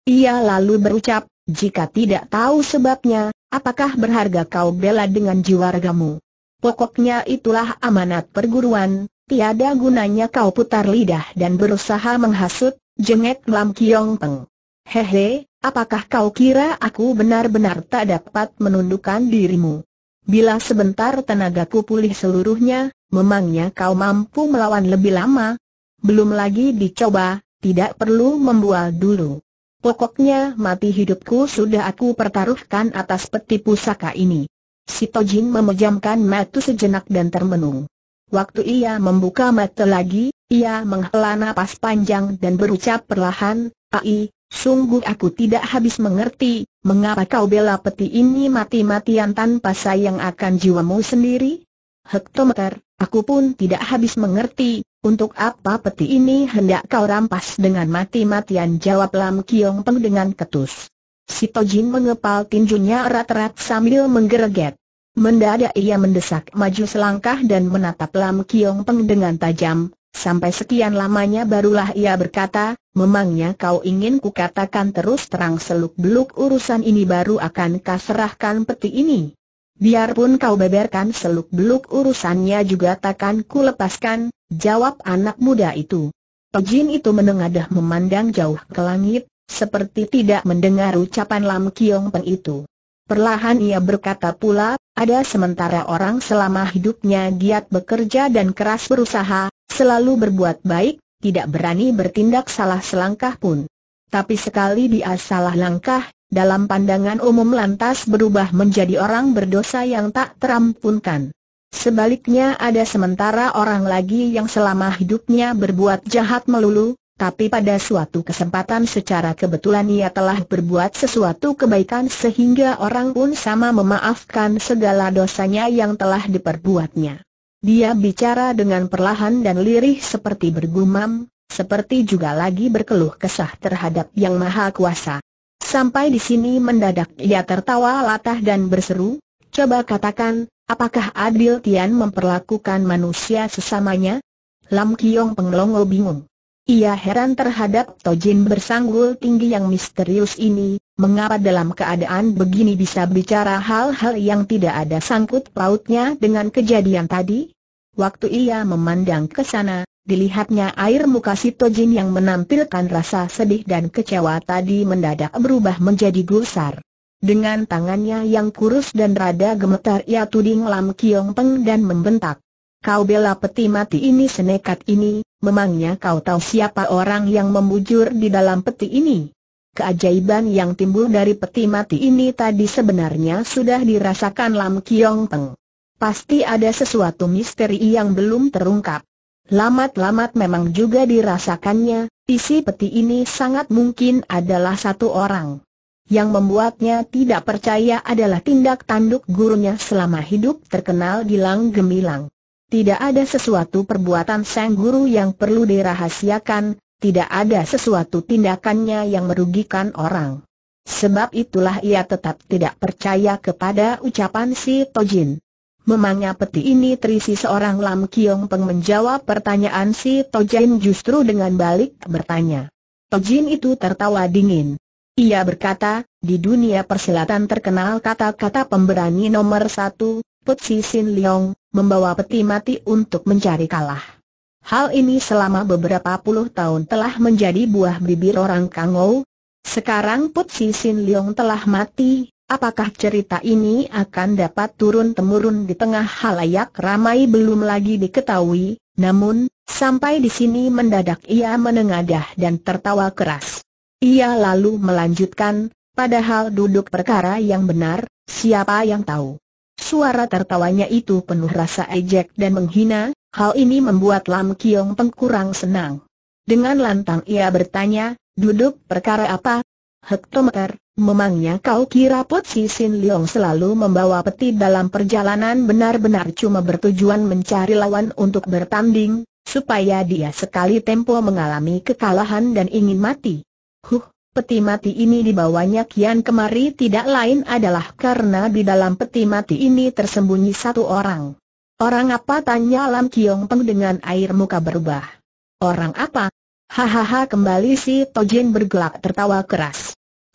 Ia lalu berucap, jika tidak tahu sebabnya, apakah berharga kau bela dengan jiwa ragamu? Pokoknya itulah amanat perguruan, tiada gunanya kau putar lidah dan berusaha menghasut, jengek Lam Kiong Peng. Hehe, apakah kau kira aku benar-benar tak dapat menundukkan dirimu? Bila sebentar tenagaku pulih seluruhnya, memangnya kau mampu melawan lebih lama? Belum lagi dicoba, tidak perlu membual dulu. Pokoknya mati hidupku sudah aku pertaruhkan atas peti pusaka ini. Si Tojin memejamkan mata sejenak dan termenung. Waktu ia membuka mata lagi, ia menghela nafas panjang dan berucap perlahan, Ai, sungguh aku tidak habis mengerti, mengapa kau bela peti ini mati-matian tanpa sayang akan jiwamu sendiri? Hektometer, Aku pun tidak habis mengerti, untuk apa peti ini hendak kau rampas dengan mati-matian jawab Lam Kiong Peng dengan ketus. Si Tojin mengepal tinjunya erat-erat sambil menggereget. Mendadak ia mendesak maju selangkah dan menatap Lam Kiong Peng dengan tajam, sampai sekian lamanya barulah ia berkata, memangnya kau ingin kukatakan terus terang seluk-beluk urusan ini baru akan kaserahkan peti ini. Biarpun kau beberkan seluk-beluk urusannya juga takkan ku lepaskan, jawab anak muda itu. Pejin itu menengadah memandang jauh ke langit, seperti tidak mendengar ucapan Lam Kiong Peng itu. Perlahan ia berkata pula, ada sementara orang selama hidupnya giat bekerja dan keras berusaha, selalu berbuat baik, tidak berani bertindak salah selangkah pun. Tapi sekali dia salah langkah, dalam pandangan umum lantas berubah menjadi orang berdosa yang tak terampunkan. Sebaliknya ada sementara orang lagi yang selama hidupnya berbuat jahat melulu, tapi pada suatu kesempatan secara kebetulan ia telah berbuat sesuatu kebaikan sehingga orang pun sama memaafkan segala dosanya yang telah diperbuatnya. Dia bicara dengan perlahan dan lirih seperti bergumam, seperti juga lagi berkeluh kesah terhadap Yang Maha Kuasa. Sampai di sini mendadak ia tertawa latah dan berseru, coba katakan, apakah Adil Tian memperlakukan manusia sesamanya? Lam Kiong Penglongo bingung. Ia heran terhadap Tojin bersanggul tinggi yang misterius ini, mengapa dalam keadaan begini bisa bicara hal-hal yang tidak ada sangkut pautnya dengan kejadian tadi? Waktu ia memandang ke sana, Dilihatnya air muka si Tojin yang menampilkan rasa sedih dan kecewa tadi mendadak berubah menjadi gusar. Dengan tangannya yang kurus dan rada gemetar ia tuding Lam Kiong Peng dan membentak. Kau bela peti mati ini senekat ini, memangnya kau tahu siapa orang yang membujur di dalam peti ini? Keajaiban yang timbul dari peti mati ini tadi sebenarnya sudah dirasakan Lam Kiong Peng. Pasti ada sesuatu misteri yang belum terungkap. Lamat-lamat memang juga dirasakannya, isi peti ini sangat mungkin adalah satu orang. Yang membuatnya tidak percaya adalah tindak tanduk gurunya selama hidup terkenal gilang gemilang. Tidak ada sesuatu perbuatan sang guru yang perlu dirahasiakan, tidak ada sesuatu tindakannya yang merugikan orang. Sebab itulah ia tetap tidak percaya kepada ucapan si Tojin. Memangnya peti ini terisi seorang Lam Kiong Peng menjawab pertanyaan si Tojin justru dengan balik bertanya. Tojin itu tertawa dingin. Ia berkata, di dunia persilatan terkenal kata-kata pemberani nomor satu, Putsi Sin Leong, membawa peti mati untuk mencari kalah. Hal ini selama beberapa puluh tahun telah menjadi buah bibir orang Kangou. Sekarang Putsi Sin Leong telah mati, Apakah cerita ini akan dapat turun-temurun di tengah halayak ramai belum lagi diketahui, namun, sampai di sini mendadak ia menengadah dan tertawa keras. Ia lalu melanjutkan, padahal duduk perkara yang benar, siapa yang tahu. Suara tertawanya itu penuh rasa ejek dan menghina, hal ini membuat Lam Kiong pengkurang senang. Dengan lantang ia bertanya, duduk perkara apa, Hektometer, memangnya kau kira Pot Si Sin Leong selalu membawa peti dalam perjalanan benar-benar cuma bertujuan mencari lawan untuk bertanding, supaya dia sekali tempo mengalami kekalahan dan ingin mati. Huh, peti mati ini dibawanya kian kemari tidak lain adalah karena di dalam peti mati ini tersembunyi satu orang. Orang apa tanya Lam Kiong Peng dengan air muka berubah. Orang apa? Hahaha kembali si Tojin bergelak tertawa keras.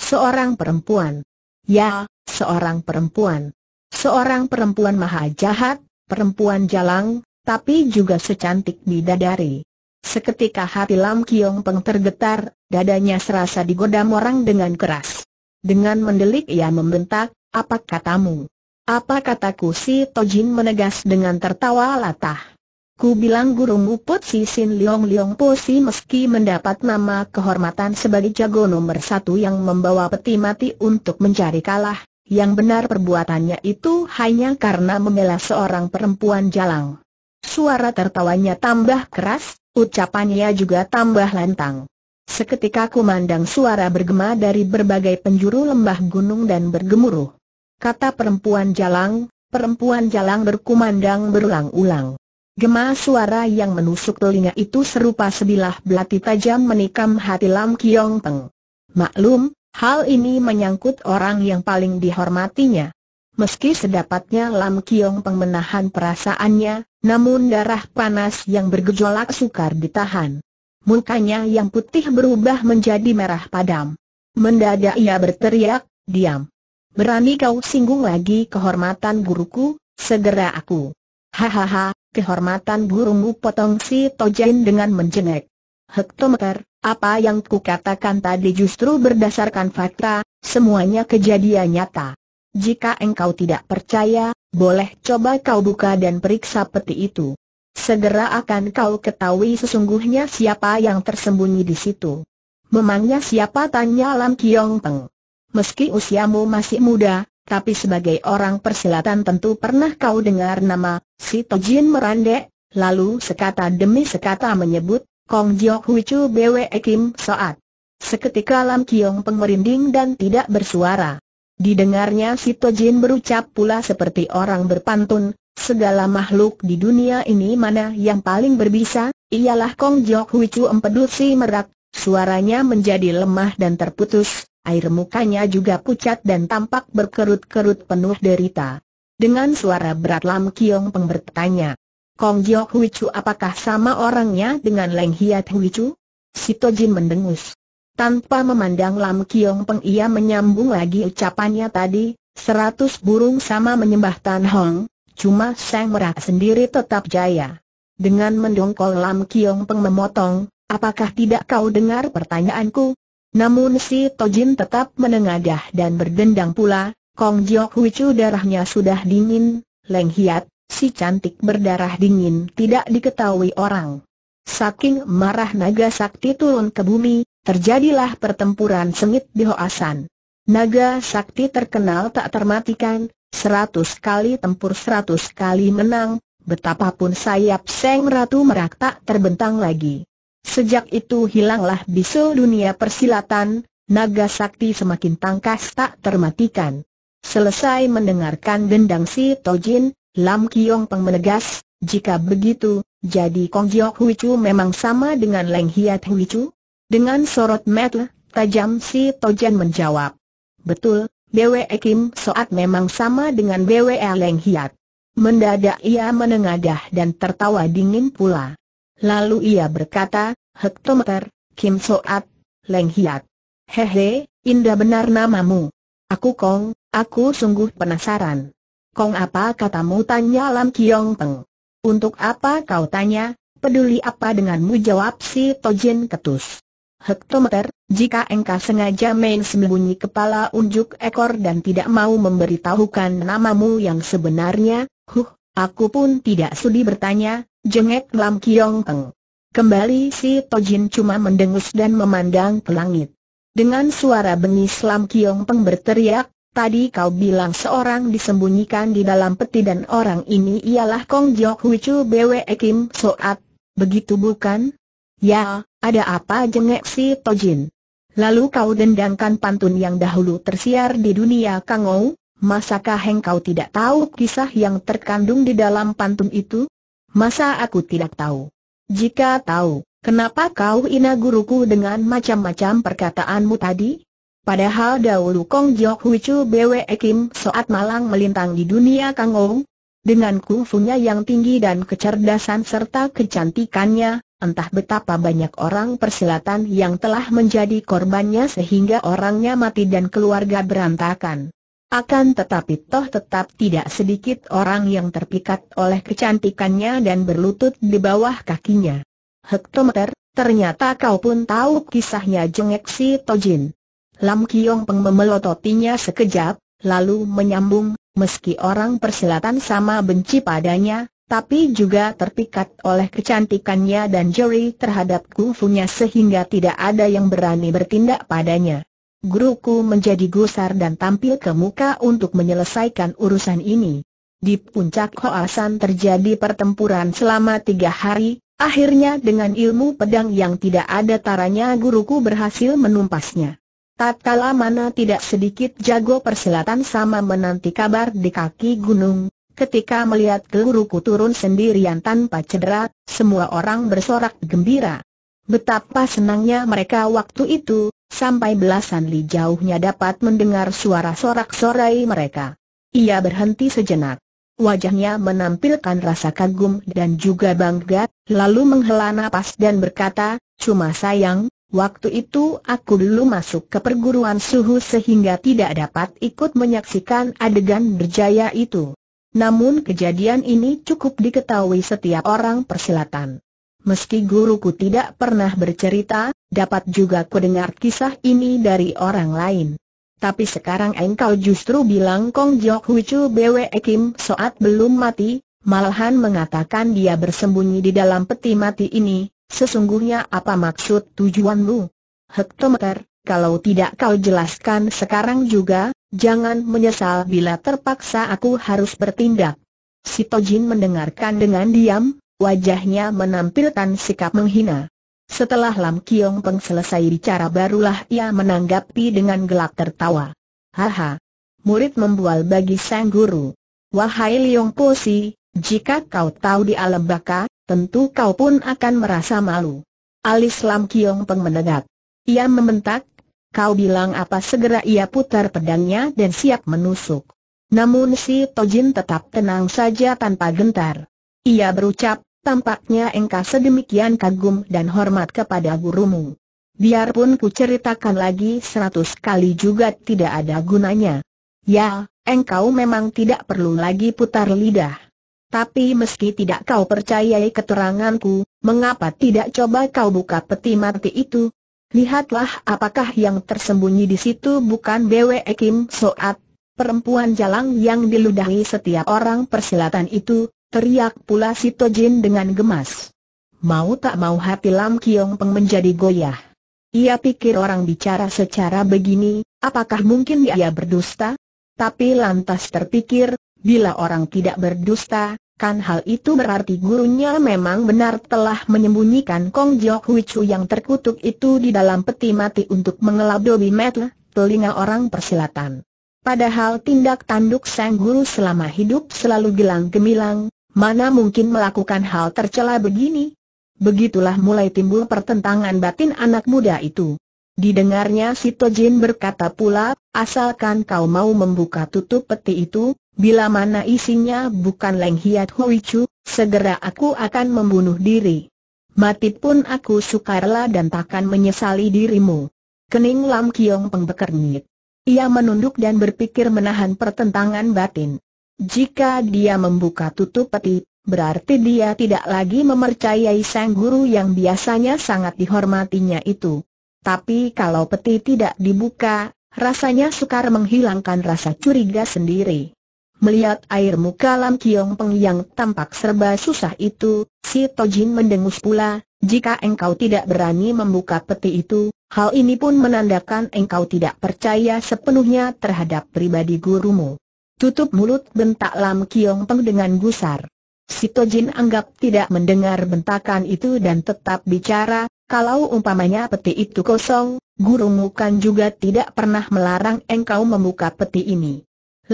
Seorang perempuan. Ya, seorang perempuan. Seorang perempuan maha jahat, perempuan jalang, tapi juga secantik bidadari. Seketika hati Lam Kiong Peng tergetar, dadanya serasa digodam orang dengan keras. Dengan mendelik ia membentak, apa katamu? Apa kataku si Tojin menegas dengan tertawa latah. Ku bilang gurumu Put Si Sin liong-liong Po Si meski mendapat nama kehormatan sebagai jago nomor satu yang membawa peti mati untuk mencari kalah, yang benar perbuatannya itu hanya karena membela seorang perempuan jalang. Suara tertawanya tambah keras, ucapannya juga tambah lantang. Seketika ku mandang suara bergema dari berbagai penjuru lembah gunung dan bergemuruh. Kata perempuan jalang, perempuan jalang berkumandang berulang-ulang. Gema suara yang menusuk telinga itu serupa sebilah belati tajam menikam hati Lam Kiong Peng. Maklum, hal ini menyangkut orang yang paling dihormatinya. Meski sedapatnya Lam Kiong Peng menahan perasaannya, namun darah panas yang bergejolak sukar ditahan. Mukanya yang putih berubah menjadi merah padam. Mendadak ia berteriak, diam. Berani kau singgung lagi kehormatan guruku, segera aku Hahaha, kehormatan burungmu potong si Tojin dengan menjenguk. Hektometer, apa yang ku katakan tadi justru berdasarkan fakta, semuanya kejadian nyata. Jika engkau tidak percaya, boleh coba kau buka dan periksa peti itu. Segera akan kau ketahui sesungguhnya siapa yang tersembunyi di situ. Memangnya siapa tanya Lam Kiong Peng. Meski usiamu masih muda, tapi sebagai orang persilatan tentu pernah kau dengar nama, si Tojin merandek, lalu sekata demi sekata menyebut, Kong Jok Hui Chu Bwe Kim Soat. Seketika Lam Kiong pengerinding dan tidak bersuara. Didengarnya si Tojin berucap pula seperti orang berpantun, segala makhluk di dunia ini mana yang paling berbisa, ialah Kong Jok Hui Chu Empedu Si Merak, suaranya menjadi lemah dan terputus, air mukanya juga pucat dan tampak berkerut-kerut penuh derita. Dengan suara berat Lam Kiong Peng bertanya, Kong Jiok Hui Chu apakah sama orangnya dengan Leng Hiat Hui Chu? Sito Jin mendengus. Tanpa memandang Lam Kiong Peng ia menyambung lagi ucapannya tadi, seratus burung sama menyembah Tan Hong, cuma Sang merah sendiri tetap jaya. Dengan mendongkol Lam Kiong Peng memotong, apakah tidak kau dengar pertanyaanku, namun si Tojin tetap menengadah dan berdendang pula, Kong Jok Wicu darahnya sudah dingin, Leng Hiat, si cantik berdarah dingin tidak diketahui orang. Saking marah naga sakti turun ke bumi, terjadilah pertempuran sengit di Hoasan. Naga sakti terkenal tak termatikan, seratus kali tempur seratus kali menang, betapapun sayap Seng Ratu Merak tak terbentang lagi. Sejak itu hilanglah bisul dunia persilatan, naga sakti semakin tangkas tak termatikan. Selesai mendengarkan dendang si Tojin, Lam Kiong Peng menegas, jika begitu, jadi Kong Jiok Hui Chu memang sama dengan Leng Hiat Hui Chu? Dengan sorot mata tajam si Tojin menjawab. Betul, Bwe Kim Soat memang sama dengan Bwe Leng Hiat. Mendadak ia menengadah dan tertawa dingin pula. Lalu ia berkata, hektometer, Kim Soat, Leng Hiat. Hehe, indah benar namamu. Aku Kong, aku sungguh penasaran. Kong apa katamu tanya Lam Kiong Peng. Untuk apa kau tanya, peduli apa denganmu jawab si Tojin Ketus. Hektometer, jika engkau sengaja main sembunyi kepala unjuk ekor dan tidak mau memberitahukan namamu yang sebenarnya, huh, Aku pun tidak sudi bertanya, jengek Lam Kiong Peng. Kembali si Tojin cuma mendengus dan memandang ke langit. Dengan suara bengis Lam Kiong Peng berteriak, tadi kau bilang seorang disembunyikan di dalam peti dan orang ini ialah Kong Jok Hui Chu Bwe Kim Soat, begitu bukan? Ya, ada apa jengek si Tojin? Lalu kau dendangkan pantun yang dahulu tersiar di dunia Kangou, Masakah engkau tidak tahu kisah yang terkandung di dalam pantun itu? Masa aku tidak tahu? Jika tahu, kenapa kau ina guruku dengan macam-macam perkataanmu tadi? Padahal dahulu Kong Jok Hui Chu Bwe Kim Soat Malang melintang di dunia Kangou. Dengan kungfunya yang tinggi dan kecerdasan serta kecantikannya, entah betapa banyak orang persilatan yang telah menjadi korbannya sehingga orangnya mati dan keluarga berantakan. Akan tetapi toh tetap tidak sedikit orang yang terpikat oleh kecantikannya dan berlutut di bawah kakinya. Hektometer, ternyata kau pun tahu kisahnya jengek si Tojin. Lam Kiong Peng memelototinya sekejap, lalu menyambung, meski orang persilatan sama benci padanya, tapi juga terpikat oleh kecantikannya dan juri terhadap kungfunya sehingga tidak ada yang berani bertindak padanya guruku menjadi gusar dan tampil ke muka untuk menyelesaikan urusan ini. Di puncak Hoasan terjadi pertempuran selama tiga hari, akhirnya dengan ilmu pedang yang tidak ada taranya guruku berhasil menumpasnya. Tak Tatkala mana tidak sedikit jago persilatan sama menanti kabar di kaki gunung, ketika melihat guruku turun sendirian tanpa cedera, semua orang bersorak gembira. Betapa senangnya mereka waktu itu, sampai belasan li jauhnya dapat mendengar suara sorak-sorai mereka. Ia berhenti sejenak. Wajahnya menampilkan rasa kagum dan juga bangga, lalu menghela nafas dan berkata, cuma sayang, Waktu itu aku dulu masuk ke perguruan suhu sehingga tidak dapat ikut menyaksikan adegan berjaya itu. Namun kejadian ini cukup diketahui setiap orang persilatan meski guruku tidak pernah bercerita, dapat juga kudengar kisah ini dari orang lain. Tapi sekarang engkau justru bilang Kong Jok Hucu Bwe Kim Soat belum mati, malahan mengatakan dia bersembunyi di dalam peti mati ini, sesungguhnya apa maksud tujuanmu? Hektometer, kalau tidak kau jelaskan sekarang juga, jangan menyesal bila terpaksa aku harus bertindak. Si Tojin mendengarkan dengan diam, Wajahnya menampilkan sikap menghina. Setelah Lam Kiong Peng selesai bicara barulah ia menanggapi dengan gelak tertawa. Haha. Murid membual bagi sang guru. Wahai Liong Si, jika kau tahu di alam baka, tentu kau pun akan merasa malu. Alis Lam Kiong Peng menegak. Ia membentak, kau bilang apa segera ia putar pedangnya dan siap menusuk. Namun si Tojin tetap tenang saja tanpa gentar. Ia berucap, tampaknya engkau sedemikian kagum dan hormat kepada gurumu. Biarpun ku ceritakan lagi seratus kali juga tidak ada gunanya. Ya, engkau memang tidak perlu lagi putar lidah. Tapi meski tidak kau percayai keteranganku, mengapa tidak coba kau buka peti mati itu? Lihatlah apakah yang tersembunyi di situ bukan BWE Kim Soat, perempuan jalang yang diludahi setiap orang persilatan itu, Teriak pula si Tojin dengan gemas. Mau tak mau hati Lam Kiong Peng menjadi goyah. Ia pikir orang bicara secara begini, apakah mungkin ia berdusta? Tapi lantas terpikir, bila orang tidak berdusta, kan hal itu berarti gurunya memang benar telah menyembunyikan Kong Jok yang terkutuk itu di dalam peti mati untuk mengelap dobi metle, telinga orang persilatan. Padahal tindak tanduk sang guru selama hidup selalu gelang gemilang, Mana mungkin melakukan hal tercela begini? Begitulah mulai timbul pertentangan batin anak muda itu. Didengarnya si Tojin berkata pula, asalkan kau mau membuka tutup peti itu, bila mana isinya bukan Leng Hiat Hui Chu, segera aku akan membunuh diri. Mati pun aku sukarlah dan takkan menyesali dirimu. Kening Lam Kiong pengbekernyit. Ia menunduk dan berpikir menahan pertentangan batin. Jika dia membuka tutup peti, berarti dia tidak lagi mempercayai sang guru yang biasanya sangat dihormatinya itu. Tapi kalau peti tidak dibuka, rasanya sukar menghilangkan rasa curiga sendiri. Melihat air muka Lam Kiong Peng yang tampak serba susah itu, si Tojin mendengus pula, jika engkau tidak berani membuka peti itu, hal ini pun menandakan engkau tidak percaya sepenuhnya terhadap pribadi gurumu. Tutup mulut bentak Lam Kiong Peng dengan gusar. Si Tojin anggap tidak mendengar bentakan itu dan tetap bicara, kalau umpamanya peti itu kosong, Guru Mukan juga tidak pernah melarang engkau membuka peti ini.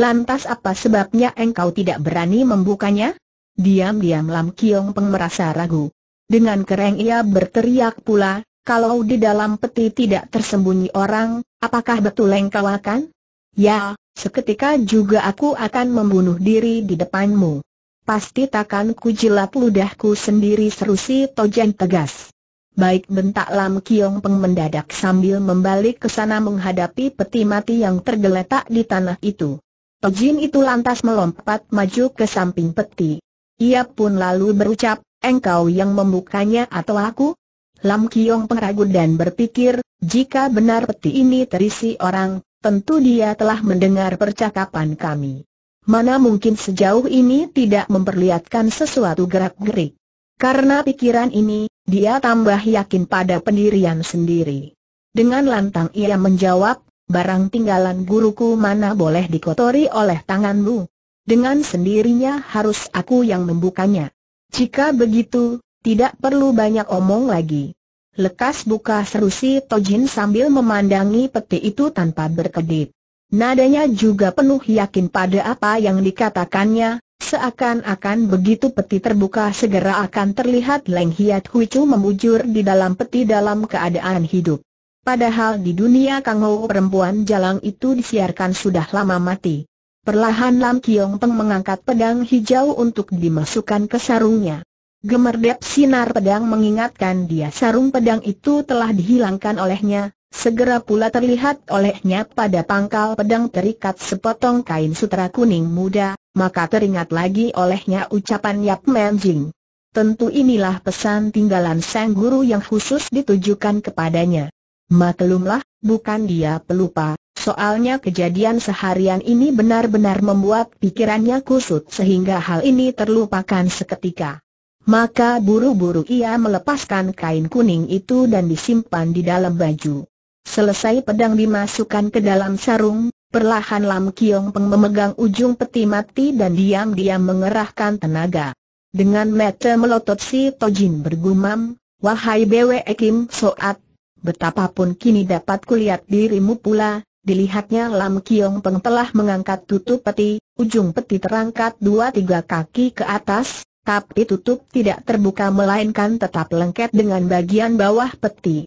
Lantas apa sebabnya engkau tidak berani membukanya? Diam-diam Lam Kiong Peng merasa ragu. Dengan kereng ia berteriak pula, kalau di dalam peti tidak tersembunyi orang, apakah betul engkau akan? Ya, seketika juga aku akan membunuh diri di depanmu. Pasti takkan jilat ludahku sendiri seru si Tojen tegas. Baik bentak Lam Kiong Peng mendadak sambil membalik ke sana menghadapi peti mati yang tergeletak di tanah itu. Tojin itu lantas melompat maju ke samping peti. Ia pun lalu berucap, engkau yang membukanya atau aku? Lam Kiong Peng ragu dan berpikir, jika benar peti ini terisi orang, tentu dia telah mendengar percakapan kami. Mana mungkin sejauh ini tidak memperlihatkan sesuatu gerak-gerik. Karena pikiran ini, dia tambah yakin pada pendirian sendiri. Dengan lantang ia menjawab, barang tinggalan guruku mana boleh dikotori oleh tanganmu. Dengan sendirinya harus aku yang membukanya. Jika begitu, tidak perlu banyak omong lagi. Lekas buka seru si Tojin sambil memandangi peti itu tanpa berkedip. Nadanya juga penuh yakin pada apa yang dikatakannya, seakan-akan begitu peti terbuka segera akan terlihat Leng Hiat Chu memujur di dalam peti dalam keadaan hidup. Padahal di dunia Kang Ho perempuan jalang itu disiarkan sudah lama mati. Perlahan Lam Kiong Peng mengangkat pedang hijau untuk dimasukkan ke sarungnya. Gemerdep sinar pedang mengingatkan dia sarung pedang itu telah dihilangkan olehnya, segera pula terlihat olehnya pada pangkal pedang terikat sepotong kain sutra kuning muda, maka teringat lagi olehnya ucapan Yap Menjing. Tentu inilah pesan tinggalan sang guru yang khusus ditujukan kepadanya. Maklumlah, bukan dia pelupa, soalnya kejadian seharian ini benar-benar membuat pikirannya kusut sehingga hal ini terlupakan seketika. Maka buru-buru ia melepaskan kain kuning itu dan disimpan di dalam baju. Selesai pedang dimasukkan ke dalam sarung, perlahan Lam Kiong Peng memegang ujung peti mati dan diam-diam mengerahkan tenaga. Dengan mata melotot si Tojin bergumam, Wahai Bwe Kim Soat, betapapun kini dapat kulihat dirimu pula, dilihatnya Lam Kiong Peng telah mengangkat tutup peti, ujung peti terangkat dua tiga kaki ke atas, tapi tutup tidak terbuka melainkan tetap lengket dengan bagian bawah peti.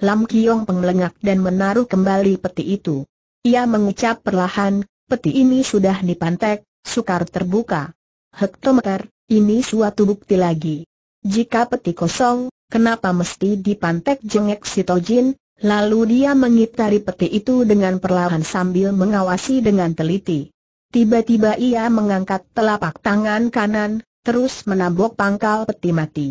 Lam Kiong penglengak dan menaruh kembali peti itu. Ia mengucap perlahan, peti ini sudah dipantek, sukar terbuka. Hektometer, ini suatu bukti lagi. Jika peti kosong, kenapa mesti dipantek jengek si Tojin? Lalu dia mengitari peti itu dengan perlahan sambil mengawasi dengan teliti. Tiba-tiba ia mengangkat telapak tangan kanan, terus menabok pangkal peti mati.